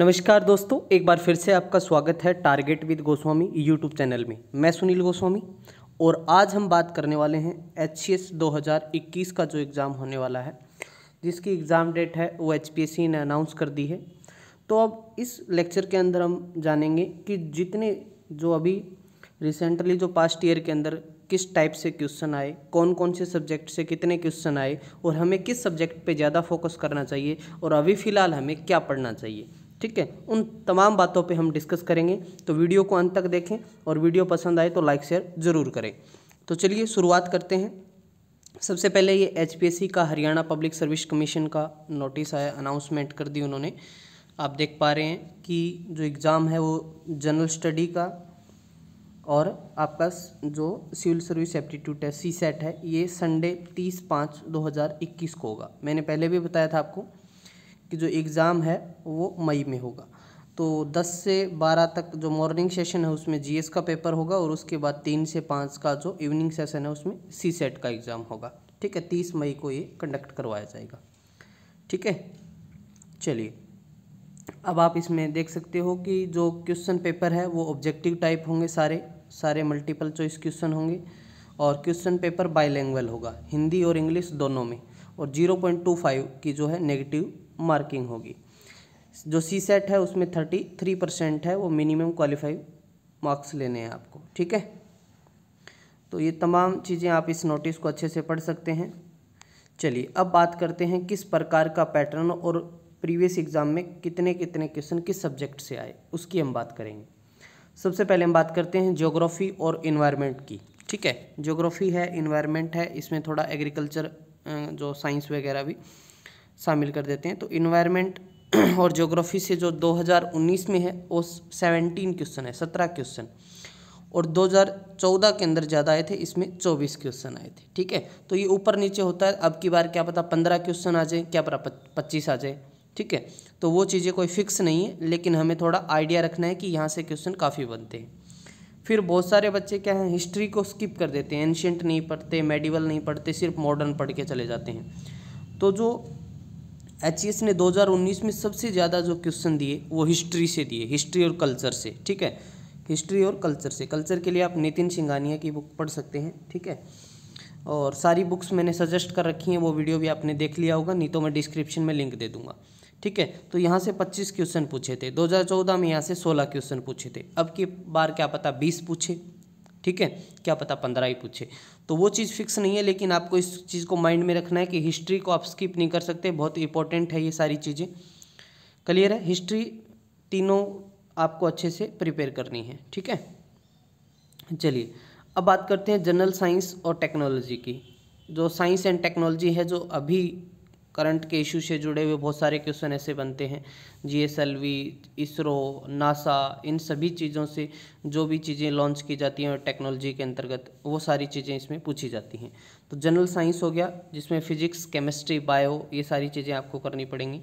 नमस्कार दोस्तों एक बार फिर से आपका स्वागत है target with Goswami YouTube channel में मैं सुनील गोस्वामी और आज हम बात करने वाले हैं एच सी एस दो हज़ार इक्कीस का जो एग्ज़ाम होने वाला है जिसकी एग्ज़ाम डेट है वो एच पी एस सी ने अनाउंस कर दी है तो अब इस लेक्चर के अंदर हम जानेंगे कि जितने जो अभी रिसेंटली जो पास्ट ईयर के अंदर किस टाइप से क्वेश्चन आए कौन कौन से सब्जेक्ट से कितने क्वेश्चन आए और हमें किस सब्जेक्ट पे ज़्यादा फोकस करना चाहिए और अभी फ़िलहाल हमें क्या पढ़ना चाहिए ठीक है उन तमाम बातों पे हम डिस्कस करेंगे तो वीडियो को अंत तक देखें और वीडियो पसंद आए तो लाइक शेयर ज़रूर करें तो चलिए शुरुआत करते हैं सबसे पहले ये एच का हरियाणा पब्लिक सर्विस कमीशन का नोटिस आया अनाउंसमेंट कर दी उन्होंने आप देख पा रहे हैं कि जो एग्ज़ाम है वो जनरल स्टडी का और आपका जो सिविल सर्विस एप्टीट्यूड है सी सेट है ये संडे तीस पाँच दो हज़ार इक्कीस को होगा मैंने पहले भी बताया था आपको कि जो एग्ज़ाम है वो मई में होगा तो 10 से 12 तक जो मॉर्निंग सेशन है उसमें जीएस का पेपर होगा और उसके बाद तीन से पाँच का जो इवनिंग सेशन है उसमें सी सेट का एग्ज़ाम होगा ठीक है तीस मई को ये कंडक्ट करवाया जाएगा ठीक है चलिए अब आप इसमें देख सकते हो कि जो क्वेश्चन पेपर है वो ऑब्जेक्टिव टाइप होंगे सारे सारे मल्टीपल चॉइस क्वेश्चन होंगे और क्वेश्चन पेपर बाईलैंग्वेल होगा हिंदी और इंग्लिश दोनों में और 0.25 की जो है नेगेटिव मार्किंग होगी जो सी सेट है उसमें थर्टी थ्री परसेंट है वो मिनिमम क्वालिफाई मार्क्स लेने हैं आपको ठीक है तो ये तमाम चीज़ें आप इस नोटिस को अच्छे से पढ़ सकते हैं चलिए अब बात करते हैं किस प्रकार का पैटर्न और प्रीवियस एग्ज़ाम में कितने कितने क्वेश्चन किस सब्जेक्ट से आए उसकी हम बात करेंगे सबसे पहले हम बात करते हैं ज्योग्राफी और इन्वायरमेंट की ठीक है ज्योग्राफी है इन्वायरमेंट है इसमें थोड़ा एग्रीकल्चर जो साइंस वगैरह भी शामिल कर देते हैं तो इन्वायरमेंट और ज्योग्राफी से जो 2019 में है वो 17 क्वेश्चन है 17 क्वेश्चन और 2014 के अंदर ज़्यादा आए थे इसमें 24 क्वेश्चन आए थे ठीक है तो ये ऊपर नीचे होता है अब की बार क्या पता 15 क्वेश्चन आ जाए क्या पता पच्चीस आ जाए ठीक है तो वो चीज़ें कोई फिक्स नहीं है लेकिन हमें थोड़ा आइडिया रखना है कि यहाँ से क्वेश्चन काफ़ी बनते हैं फिर बहुत सारे बच्चे क्या हैं हिस्ट्री को स्किप कर देते हैं एंशेंट नहीं पढ़ते मेडिवल नहीं पढ़ते सिर्फ मॉडर्न पढ़ के चले जाते हैं तो जो एच e ने 2019 में सबसे ज़्यादा जो क्वेश्चन दिए वो हिस्ट्री से दिए हिस्ट्री और कल्चर से ठीक है हिस्ट्री और कल्चर से कल्चर के लिए आप नितिन सिंघानिया की बुक पढ़ सकते हैं ठीक है और सारी बुक्स मैंने सजेस्ट कर रखी हैं वो वीडियो भी आपने देख लिया होगा नहीं तो मैं डिस्क्रिप्शन में लिंक दे दूंगा ठीक है तो यहाँ से 25 क्वेश्चन पूछे थे 2014 में यहाँ से 16 क्वेश्चन पूछे थे अब की बार क्या पता 20 पूछे ठीक है क्या पता 15 ही पूछे तो वो चीज़ फिक्स नहीं है लेकिन आपको इस चीज़ को माइंड में रखना है कि हिस्ट्री को आप स्किप नहीं कर सकते बहुत इंपॉर्टेंट है ये सारी चीज़ें क्लियर है हिस्ट्री तीनों आपको अच्छे से प्रिपेयर करनी है ठीक है चलिए अब बात करते हैं जनरल साइंस और टेक्नोलॉजी की जो साइंस एंड टेक्नोलॉजी है जो अभी करंट के इशू से जुड़े हुए बहुत सारे क्वेश्चन ऐसे बनते हैं G S L V ISRO NASA इन सभी चीज़ों से जो भी चीज़ें लॉन्च की जाती हैं और टेक्नोलॉजी के अंतर्गत वो सारी चीज़ें इसमें पूछी जाती हैं तो जनरल साइंस हो गया जिसमें फिजिक्स केमिस्ट्री बायो ये सारी चीज़ें आपको करनी पड़ेंगी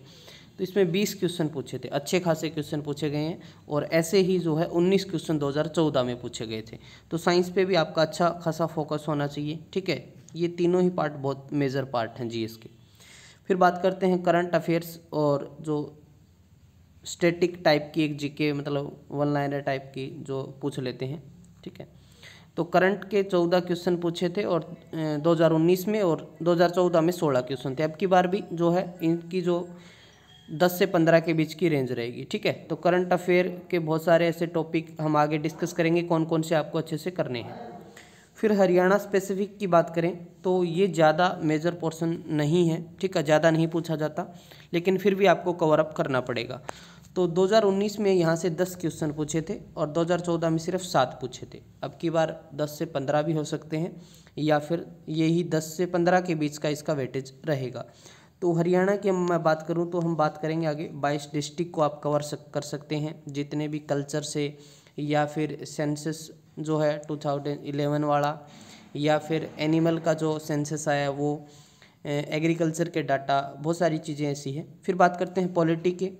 तो इसमें बीस क्वेश्चन पूछे थे अच्छे खासे क्वेश्चन पूछे गए हैं और ऐसे ही जो है उन्नीस क्वेश्चन दो में पूछे गए थे तो साइंस पर भी आपका अच्छा खासा फोकस होना चाहिए ठीक है ये तीनों ही पार्ट बहुत मेजर पार्ट हैं जीएस के फिर बात करते हैं करंट अफेयर्स और जो स्टेटिक टाइप की एक जीके मतलब वन लाइनर टाइप की जो पूछ लेते हैं ठीक है तो करंट के चौदह क्वेश्चन पूछे थे और 2019 में और 2014 में सोलह क्वेश्चन थे अब की बार भी जो है इनकी जो 10 से 15 के बीच की रेंज रहेगी ठीक है तो करंट अफेयर के बहुत सारे ऐसे टॉपिक हम आगे डिस्कस करेंगे कौन कौन से आपको अच्छे से करने हैं फिर हरियाणा स्पेसिफिक की बात करें तो ये ज़्यादा मेजर पोर्शन नहीं है ठीक है ज़्यादा नहीं पूछा जाता लेकिन फिर भी आपको कवर अप करना पड़ेगा तो 2019 में यहाँ से 10 क्वेश्चन पूछे थे और 2014 में सिर्फ सात पूछे थे अब की बार 10 से 15 भी हो सकते हैं या फिर यही 10 से 15 के बीच का इसका वेटेज रहेगा तो हरियाणा की मैं बात करूँ तो हम बात करेंगे आगे बाईस डिस्ट्रिक्ट को आप कवर सक, कर सकते हैं जितने भी कल्चर से या फिर सेंसस जो है 2011 वाला या फिर एनिमल का जो सेंसस आया वो एग्रीकल्चर के डाटा बहुत सारी चीज़ें ऐसी हैं फिर बात करते हैं पॉलिटी के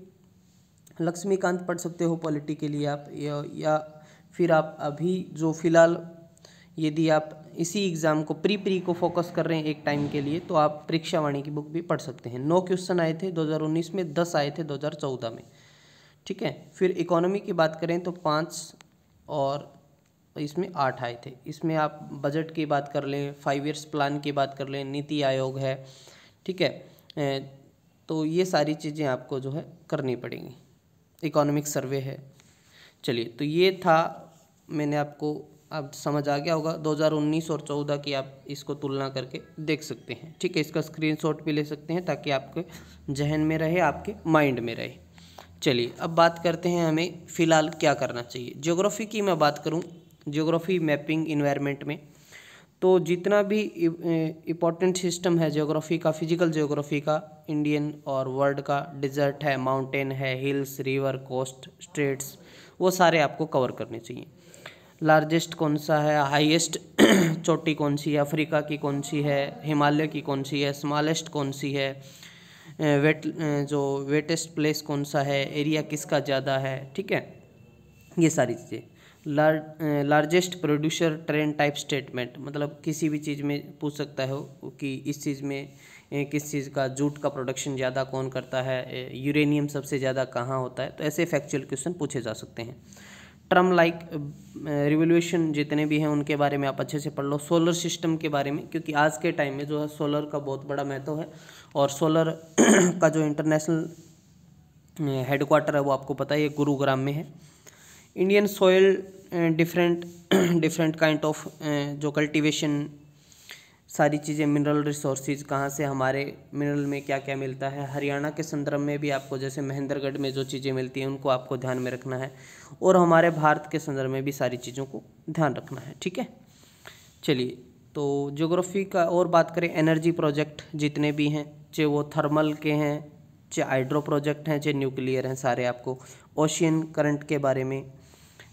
लक्ष्मीकांत पढ़ सकते हो पॉलिटी के लिए आप या, या फिर आप अभी जो फिलहाल यदि आप इसी एग्ज़ाम को प्री प्री को फोकस कर रहे हैं एक टाइम के लिए तो आप परीक्षावाणी की बुक भी पढ़ सकते हैं नौ क्वेश्चन आए थे 2019 में दस आए थे 2014 में ठीक है फिर इकोनॉमी की बात करें तो पाँच और तो इसमें आठ आए थे इसमें आप बजट की बात कर लें फाइव ईयर्स प्लान की बात कर लें नीति आयोग है ठीक है तो ये सारी चीज़ें आपको जो है करनी पड़ेंगी इकोनॉमिक सर्वे है चलिए तो ये था मैंने आपको आप समझ आ गया होगा 2019 और 14 की आप इसको तुलना करके देख सकते हैं ठीक है इसका स्क्रीनशॉट भी ले सकते हैं ताकि आपके जहन में रहे आपके माइंड में रहे चलिए अब बात करते हैं हमें फ़िलहाल क्या करना चाहिए ज्योग्राफी की मैं बात करूँ जियोग्राफी मैपिंग इन्वायरमेंट में तो जितना भी इम्पोर्टेंट सिस्टम है जियोग्राफी का फिजिकल जियोग्राफी का इंडियन और वर्ल्ड का डिजर्ट है माउंटेन है हिल्स रिवर कोस्ट स्ट्रेट्स वो सारे आपको कवर करने चाहिए लार्जेस्ट कौन सा है हाईएस्ट चोटी कौन सी है अफ्रीका की कौन सी है हिमालय की कौन सी है स्मॉलेस्ट कौन सी है वेट जो वेटेस्ट प्लेस कौन सा है एरिया किसका ज़्यादा है ठीक है ये सारी चीज़ें largest producer trend type statement मतलब किसी भी चीज़ में पूछ सकता है कि इस चीज़ में किस चीज़ का जूट का प्रोडक्शन ज़्यादा कौन करता है यूरेनियम सबसे ज़्यादा कहाँ होता है तो ऐसे फैक्चुअल क्वेश्चन पूछे जा सकते हैं ट्रम लाइक रिवोल्यूशन जितने भी हैं उनके बारे में आप अच्छे से पढ़ लो सोलर सिस्टम के बारे में क्योंकि आज के टाइम में जो है सोलर का बहुत बड़ा महत्व है और सोलर का जो इंटरनेशनल हेडक्वार्टर है वो आपको पता है ये गुरुग्राम में है Indian soil different different kind of जो कल्टीवेशन सारी चीज़ें मिनरल रिसोर्सेज कहाँ से हमारे मिनरल में क्या क्या मिलता है हरियाणा के संदर्भ में भी आपको जैसे महेंद्रगढ़ में जो चीज़ें मिलती हैं उनको आपको ध्यान में रखना है और हमारे भारत के संदर्भ में भी सारी चीज़ों को ध्यान रखना है ठीक है चलिए तो जोग्राफी का और बात करें एनर्जी प्रोजेक्ट जितने भी हैं चाहे वो थर्मल के हैं चाहे हाइड्रो प्रोजेक्ट हैं चाहे न्यूक्लियर हैं सारे आपको ओशियन करंट के बारे में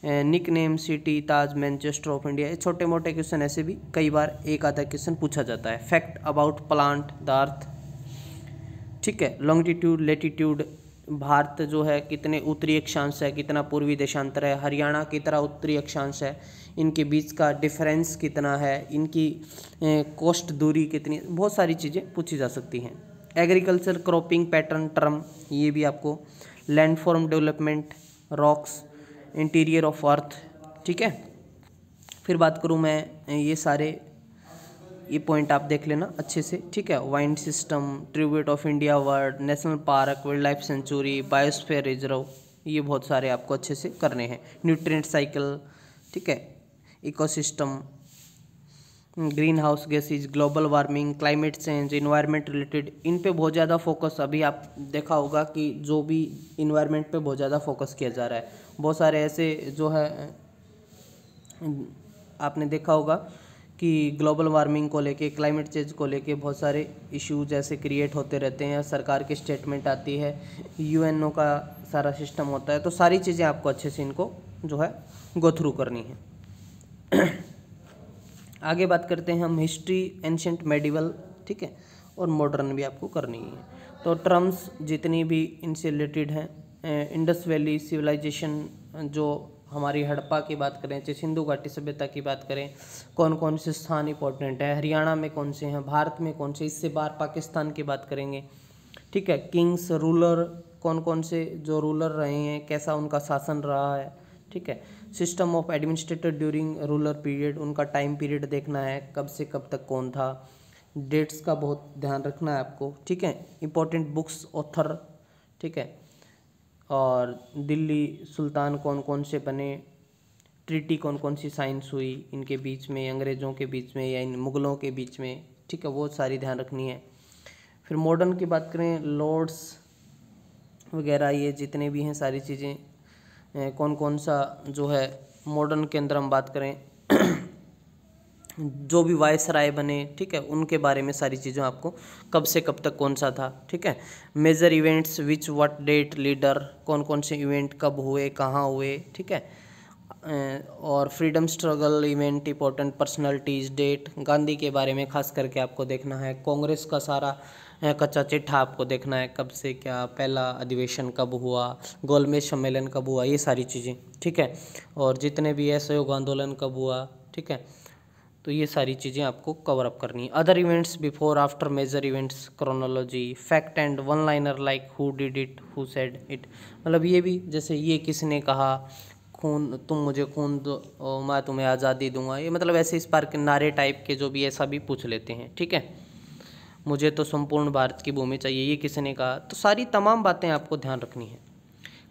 nick name city Taj Manchester of India छोटे मोटे क्वेश्चन ऐसे भी कई बार एक आधा क्वेश्चन पूछा जाता है fact about plant the earth ठीक है लॉन्गिट्यूड लेटीट्यूड भारत जो है कितने उत्तरी अक्षांश है कितना पूर्वी देशांतर है हरियाणा कितना उत्तरी अक्षांश है इनके बीच का डिफरेंस कितना है इनकी कोस्ट दूरी कितनी बहुत सारी चीज़ें पूछी जा सकती हैं एग्रीकल्चर क्रॉपिंग पैटर्न टर्म ये भी आपको landform development rocks interior of earth ठीक है फिर बात करूँ मैं ये सारे ये पॉइंट आप देख लेना अच्छे से ठीक है wind system tribute of India world national park wild life sanctuary biosphere reserve ये बहुत सारे आपको अच्छे से करने हैं न्यूट्रिएंट साइकिल ठीक है ecosystem green house gases global warming climate change environment related इन पे बहुत ज़्यादा फोकस अभी आप देखा होगा कि जो भी इन्वायरमेंट पे बहुत ज़्यादा फोकस किया जा रहा है बहुत सारे ऐसे जो है आपने देखा होगा कि ग्लोबल वार्मिंग को लेके क्लाइमेट चेंज को लेके बहुत सारे इश्यूज ऐसे क्रिएट होते रहते हैं सरकार के स्टेटमेंट आती है यूएनओ का सारा सिस्टम होता है तो सारी चीज़ें आपको अच्छे से इनको जो है गो थ्रू करनी है आगे बात करते हैं हम हिस्ट्री एंशंट मेडिवल ठीक है और मॉडर्न भी आपको करनी है तो टर्म्स जितनी भी इनसे रिलेटेड हैं इंडस वैली सिविलाइजेशन जो हमारी हड़प्पा की बात करें चाहे सिंधु घाटी सभ्यता की बात करें कौन कौन से स्थान इंपॉर्टेंट है हरियाणा में कौन से हैं भारत में कौन से इससे बाहर पाकिस्तान की बात करेंगे ठीक है किंग्स रूलर कौन कौन से जो रूलर रहे हैं कैसा उनका शासन रहा है ठीक है system of administrator during ruler period उनका टाइम पीरियड देखना है कब से कब तक कौन था डेट्स का बहुत ध्यान रखना है आपको ठीक है इंपॉर्टेंट बुक्स ऑथर ठीक है और दिल्ली सुल्तान कौन कौन से बने ट्रिटी कौन कौन सी साइंस हुई इनके बीच में अंग्रेज़ों के बीच में या इन मुग़लों के बीच में ठीक है वो सारी ध्यान रखनी है फिर मॉडर्न की बात करें लॉर्ड्स वगैरह ये जितने भी हैं सारी चीज़ें कौन कौन सा जो है मॉडर्न के अंदर हम बात करें जो भी राय बने ठीक है उनके बारे में सारी चीज़ें आपको कब से कब तक कौन सा था ठीक है major events which what date leader कौन कौन से इवेंट कब हुए कहाँ हुए ठीक है और freedom struggle event important personalities date Gandhi के बारे में खास करके आपको देखना है कांग्रेस का सारा कच्चा चिट्ठा आपको देखना है कब से क्या पहला अधिवेशन कब हुआ गोलमेज सम्मेलन कब हुआ ये सारी चीज़ें ठीक है और जितने भी असहयोग आंदोलन कब हुआ ठीक है तो ये सारी चीज़ें आपको कवर अप करनी है other events before after major events chronology fact and one liner like who did it who said it मतलब ये भी जैसे ये किसने कहा खून तुम मुझे खून दो मैं तुम्हें आज़ादी दूंगा ये मतलब ऐसे इस पार के नारे टाइप के जो भी ऐसा भी पूछ लेते हैं ठीक है मुझे तो संपूर्ण भारत की भूमि चाहिए ये किसी ने कहा तो सारी तमाम बातें आपको ध्यान रखनी है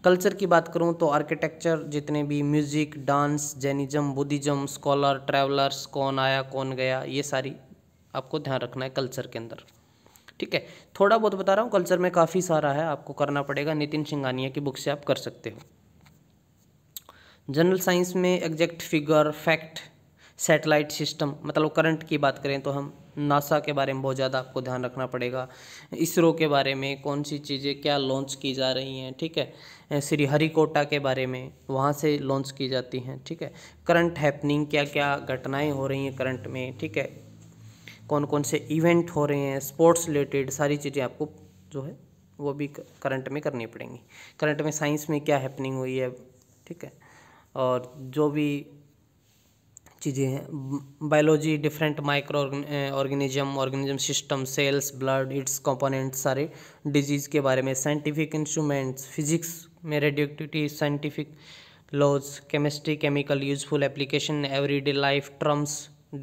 कल्चर की बात करूँ तो आर्किटेक्चर जितने भी music dance Jainism Buddhism scholar travellers कौन आया कौन गया ये सारी आपको ध्यान रखना है कल्चर के अंदर ठीक है थोड़ा बहुत बता रहा हूँ कल्चर में काफ़ी सारा है आपको करना पड़ेगा नितिन सिंगानिया की बुक से आप कर सकते हो जनरल साइंस में exact figure fact satellite system मतलब करंट की बात करें तो हम नासा के बारे में बहुत ज़्यादा आपको ध्यान रखना पड़ेगा इसरो के बारे में कौन सी चीज़ें क्या लॉन्च की जा रही हैं ठीक है श्री हरिकोटा के बारे में वहाँ से लॉन्च की जाती हैं ठीक है करंट हैपनिंग क्या क्या घटनाएं हो रही हैं करंट में ठीक है कौन कौन से इवेंट हो रहे हैं स्पोर्ट्स रिलेटेड सारी चीज़ें आपको जो है वो भी करंट में करनी पड़ेंगी करंट में साइंस में क्या हैपनिंग हुई है ठीक है और जो भी चीज़ें हैं biology different micro organism organism system cells blood its components सारे डिजीज़ के बारे में साइंटिफिक इंस्ट्रूमेंट्स फिजिक्स में radioactivity scientific laws chemistry chemical useful application everyday life terms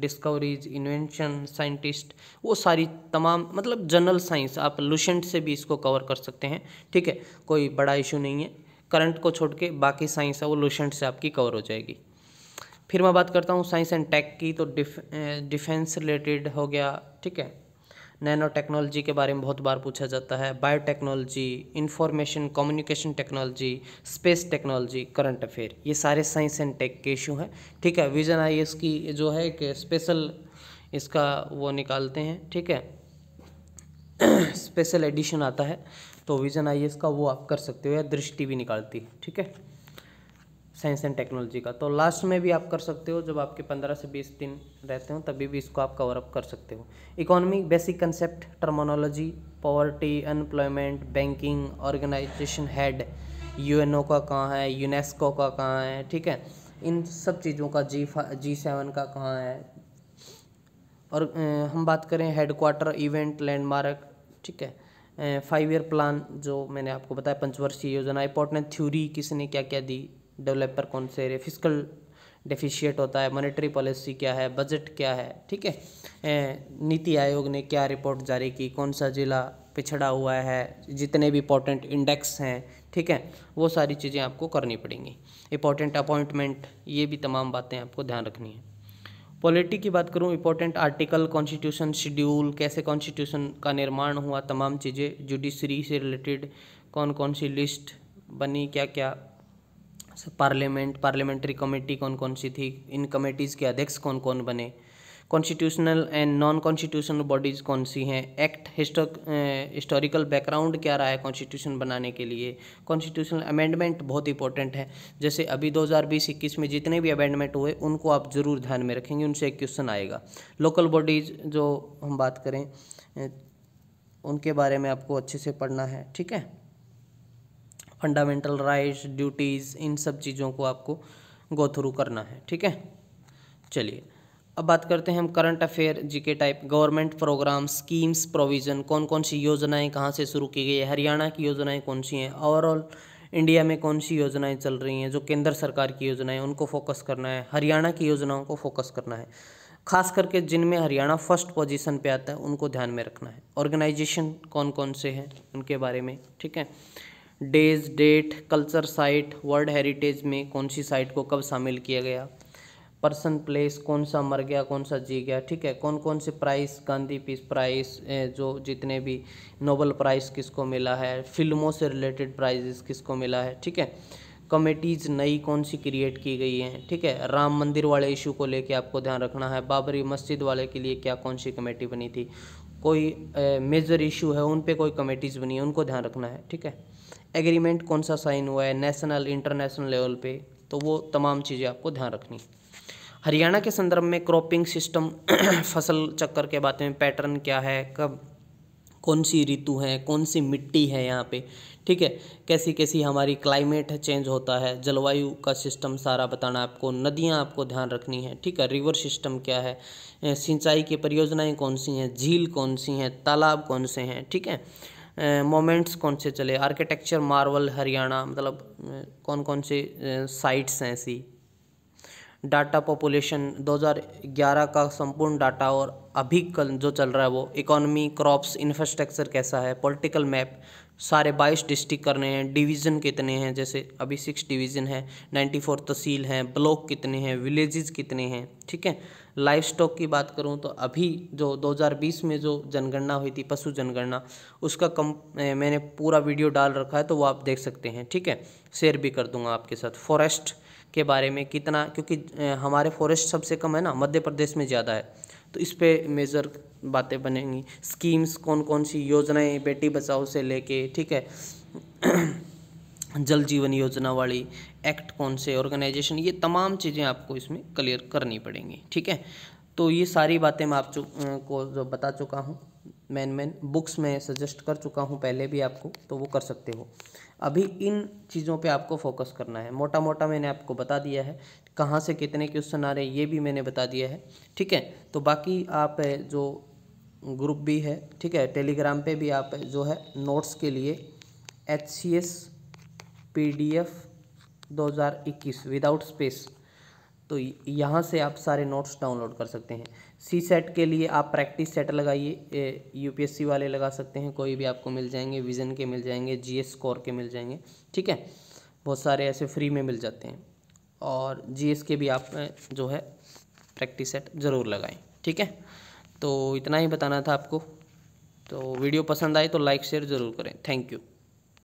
discoveries invention scientist वो सारी तमाम मतलब जनरल साइंस आप लूसेंट से भी इसको कवर कर सकते हैं ठीक है कोई बड़ा इशू नहीं है करंट को छोड़ के बाकी साइंस है वो लूसेंट से आपकी कवर हो जाएगी फिर मैं बात करता हूँ साइंस एंड टेक की तो डिफ डिफेंस रिलेटेड हो गया ठीक है नैनो टेक्नोलॉजी के बारे में बहुत बार पूछा जाता है biotechnology information communication technology space technology current affair ये सारे साइंस एंड टेक के इशू हैं ठीक है विजन आई की जो है एक स्पेशल इसका वो निकालते हैं ठीक है स्पेशल एडिशन आता है तो विजन आई का वो आप कर सकते हो या दृष्टि भी निकालती है ठीक है साइंस एंड टेक्नोलॉजी का तो लास्ट में भी आप कर सकते हो जब आपके पंद्रह से बीस दिन रहते हो तभी भी इसको आप कवर अप कर सकते हो economic basic concept terminology poverty unemployment banking organisation head UNO का कहाँ है यूनेस्को का कहाँ है ठीक है इन सब चीज़ों का जी जी सेवन का कहाँ है और हम बात करें हेडक्वार्टर इवेंट लैंडमार्क ठीक है फाइव ईयर प्लान जो मैंने आपको बताया पंचवर्षीय योजना इंपॉर्टेंट थ्योरी किसने क्या क्या दी डेवलपर कौन से एरिया फिजिकल डेफिशिएट होता है मॉनेटरी पॉलिसी क्या है बजट क्या है ठीक है नीति आयोग ने क्या रिपोर्ट जारी की कौन सा ज़िला पिछड़ा हुआ है जितने भी इंपॉर्टेंट इंडेक्स हैं ठीक है वो सारी चीज़ें आपको करनी पड़ेंगी इंपॉर्टेंट अपॉइंटमेंट ये भी तमाम बातें आपको ध्यान रखनी है पॉलिटी की बात करूँ इंपॉर्टेंट आर्टिकल कॉन्स्टिट्यूशन शेड्यूल कैसे कॉन्स्टिट्यूशन का निर्माण हुआ तमाम चीज़ें जुडिशरी से रिलेटेड कौन कौन सी लिस्ट बनी क्या क्या पार्लियामेंट पार्लियामेंट्री कमेटी कौन कौन सी थी इन कमेटीज़ के अध्यक्ष कौन कौन बने constitutional and non constitutional bodies कौन सी हैं एक्ट हिस्टोरिकल बैकग्राउंड क्या रहा है कॉन्स्टिट्यूशन बनाने के लिए कॉन्स्टिट्यूशनल अमेंडमेंट बहुत इंपॉर्टेंट है जैसे अभी 2020-21 में जितने भी अमेंडमेंट हुए उनको आप ज़रूर ध्यान में रखेंगे उनसे एक क्वेश्चन आएगा लोकल बॉडीज़ जो हम बात करें उनके बारे में आपको अच्छे से पढ़ना है ठीक है फंडामेंटल राइट्स ड्यूटीज़ इन सब चीज़ों को आपको गो थ्रू करना है ठीक है चलिए अब बात करते हैं हम current affair GK type government programme schemes provision कौन कौन सी योजनाएं कहाँ से शुरू की गई है हरियाणा की योजनाएं कौन सी हैं ओवरऑल इंडिया में कौन सी योजनाएं चल रही हैं जो केंद्र सरकार की योजनाएं उनको फोकस करना है हरियाणा की योजनाओं को फोकस करना है खास करके जिनमें हरियाणा फर्स्ट पोजिशन पर आता है उनको ध्यान में रखना है ऑर्गेनाइजेशन कौन कौन से हैं उनके बारे में ठीक है days date culture site world heritage में कौन सी साइट को कब शामिल किया गया पर्सन प्लेस कौन सा मर गया कौन सा जी गया ठीक है कौन कौन से प्राइस गांधी पीस प्राइस जो जितने भी नोबल प्राइस किसको मिला है फिल्मों से रिलेटेड प्राइजेस किसको मिला है ठीक है कमेटीज़ नई कौन सी क्रिएट की गई हैं ठीक है राम मंदिर वाले इशू को लेके आपको ध्यान रखना है बाबरी मस्जिद वाले के लिए क्या कौन सी कमेटी बनी थी कोई मेजर इशू है उन पर कोई कमेटीज़ बनी है उनको ध्यान रखना है ठीक है एग्रीमेंट कौन सा साइन हुआ है नेशनल इंटरनेशनल लेवल पे तो वो तमाम चीज़ें आपको ध्यान रखनी हरियाणा के संदर्भ में क्रॉपिंग सिस्टम फसल चक्कर के बारे में पैटर्न क्या है कब कौन सी ऋतु है कौन सी मिट्टी है यहाँ पे ठीक है कैसी कैसी हमारी क्लाइमेट है चेंज होता है जलवायु का सिस्टम सारा बताना आपको नदियाँ आपको ध्यान रखनी है ठीक है रिवर सिस्टम क्या है सिंचाई की परियोजनाएं कौन सी हैं झील कौन सी हैं तालाब कौन से हैं ठीक है थीके? मोमेंट्स कौन से चले आर्किटेक्चर मार्वल हरियाणा मतलब कौन कौन से साइट्स हैं ऐसी डाटा पॉपुलेशन 2011 का संपूर्ण डाटा और अभी कल जो चल रहा है वो इकोनॉमी क्रॉप्स इंफ्रास्ट्रक्चर कैसा है पॉलिटिकल मैप सारे बाईस डिस्ट्रिक्ट करने हैं डिवीज़न कितने हैं जैसे अभी सिक्स डिवीज़न है नाइन्टी फोर तहसील हैं ब्लॉक कितने हैं विलेजेस कितने हैं ठीक है लाइफ स्टॉक की बात करूँ तो अभी जो 2020 में जो जनगणना हुई थी पशु जनगणना उसका कम ए, मैंने पूरा वीडियो डाल रखा है तो वो आप देख सकते हैं ठीक है शेयर भी कर दूंगा आपके साथ फॉरेस्ट के बारे में कितना क्योंकि हमारे फॉरेस्ट सबसे कम है ना मध्य प्रदेश में ज़्यादा है तो इस पर मेजर बातें बनेंगी स्कीम्स कौन कौन सी योजनाएँ बेटी बचाओ से लेके ठीक है जल जीवन योजना वाली एक्ट कौन से ऑर्गेनाइजेशन ये तमाम चीज़ें आपको इसमें क्लियर करनी पड़ेंगी ठीक है तो ये सारी बातें मैं आप को जो बता चुका हूँ मैन मैन बुक्स में सजेस्ट कर चुका हूँ पहले भी आपको तो वो कर सकते हो अभी इन चीज़ों पे आपको फोकस करना है मोटा मोटा मैंने आपको बता दिया है कहाँ से कितने क्वेश्चन आ रहे हैं ये भी मैंने बता दिया है ठीक है तो बाकी आप जो ग्रुप भी है ठीक है टेलीग्राम पे भी आप जो है नोट्स के लिए H C S PDF 2021 without space तो यहाँ से आप सारे नोट्स डाउनलोड कर सकते हैं सी सेट के लिए आप प्रैक्टिस सेट लगाइए यूपीएससी वाले लगा सकते हैं कोई भी आपको मिल जाएंगे विजन के मिल जाएंगे जीएस स्कोर के मिल जाएंगे ठीक है बहुत सारे ऐसे फ्री में मिल जाते हैं और जीएस के भी आप जो है प्रैक्टिस सेट ज़रूर लगाएं ठीक है तो इतना ही बताना था आपको तो वीडियो पसंद आए तो लाइक शेयर ज़रूर करें थैंक यू